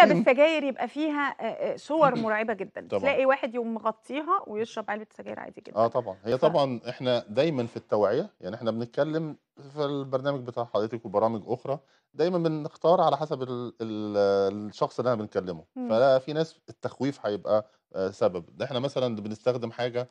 علب السجاير يبقى فيها صور مرعبه جدا طبعًا. تلاقي واحد يقوم مغطيها ويشرب علبه سجاير عادي جدا اه طبعا هي طبعا احنا دايما في التوعيه يعني احنا بنتكلم في البرنامج بتاع حضرتك وبرامج اخرى دايما بنختار على حسب الـ الـ الشخص اللي انا بنكلمه ففي ناس التخويف هيبقى سبب احنا مثلا بنستخدم حاجه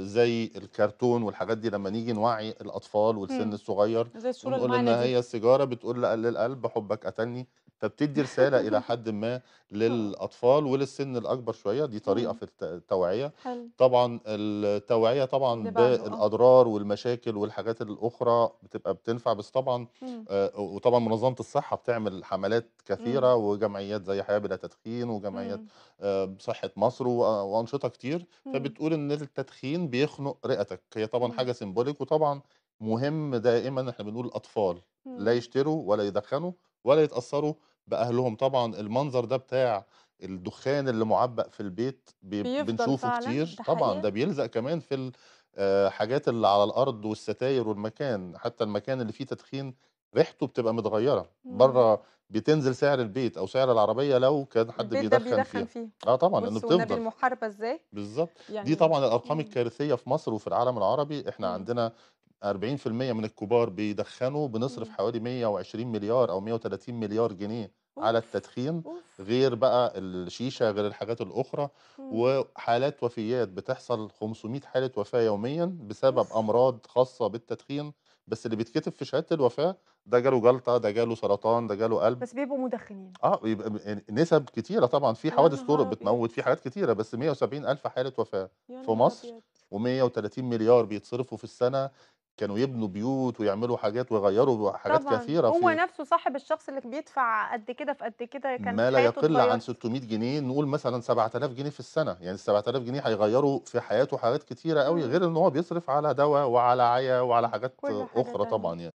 زي الكرتون والحاجات دي لما نيجي نوعي الاطفال والسن الصغير زي الصوره ان هي السيجاره بتقول لقلل حبك قتلني فبتدي رساله الى حد ما آه. للاطفال وللسن الاكبر شويه دي طريقه في التوعيه حلو. طبعا التوعيه طبعا بالاضرار آه. والمشاكل والحاجات الاخرى بتبقى بتنفع بس طبعا آه، وطبعا منظمه الصحه بتعمل حملات كثيره وجمعيات زي حياه بلا تدخين وجمعيات صحه مصر وانشطه كتير فبتقول ان التدخين بيخنق رئتك هي طبعا حاجه سيمبوليك وطبعا مهم دائما احنا بنقول الاطفال لا يشتروا ولا يدخنوا ولا يتأثروا بأهلهم طبعا المنظر ده بتاع الدخان اللي معبأ في البيت بي- بنشوفه فعلا كتير ده طبعا ده بيلزق كمان في الحاجات آه، اللي على الأرض والستاير والمكان حتى المكان اللي فيه تدخين ريحته بتبقى متغيرة بره بتنزل سعر البيت أو سعر العربية لو كان حد بيدخن بيدخن فيها فيه اه طبعا انه بصوا بتفضل المحاربة ازاي بالظبط دي يعني طبعا الارقام الكارثيه في مصر وفي العالم العربي احنا مم. عندنا 40% من الكبار بيدخنوا بنصرف حوالي 120 مليار او 130 مليار جنيه على التدخين غير بقى الشيشه غير الحاجات الاخرى وحالات وفيات بتحصل 500 حاله وفاه يوميا بسبب امراض خاصه بالتدخين بس اللي بيتكتب في شهاده الوفاه ده جاله جلطه ده جاله سرطان ده جاله قلب بس بيبقوا مدخنين اه بيبقى يعني نسب كتيره طبعا في حوادث طرق بتموت في حاجات كتيره بس 170 الف حاله وفاه في مصر و130 مليار بيتصرفوا في السنه كانوا يبنوا بيوت ويعملوا حاجات ويغيروا حاجات طبعًا. كثيرة هو في نفسه صاحب الشخص اللي بيدفع قد كده في قد كده كان ما لا يقل عن 600 جنيه نقول مثلا 7000 جنيه في السنة يعني ال 7000 جنيه هيغيروا في حياته حاجات كثيره قوي إمم. غير ان هو بيصرف على دواء وعلى عيا وعلى حاجات أخرى طبعا يعني